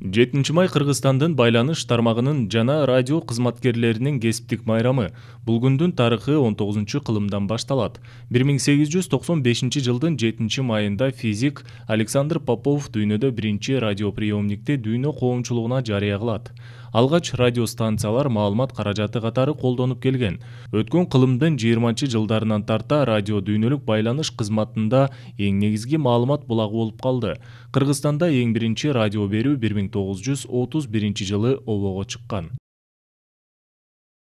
жетинчи май кыргызстандын байланыш тармагынын жана радио кызматкерлеринин кесиптик майрамы бул күндүн тарыхы тогузунчу кылымдан башталат 1895 жылдын 7 майында физик александр попов дүйнөдө биринчи радиоприемникти дүйнө коомчулугуна жарыя кылат алгач радиостанциялар маалымат каражаты катары колдонуп келген өткөн кылымдын жыйырманчы жылдарынан тарта радио дүйнөлүк байланыш кызматында эң негизги маалымат булагы болуп калды кыргызстанда эң биринчи радио берүү тогуз жүз отуз биринчи жылы обого чыккан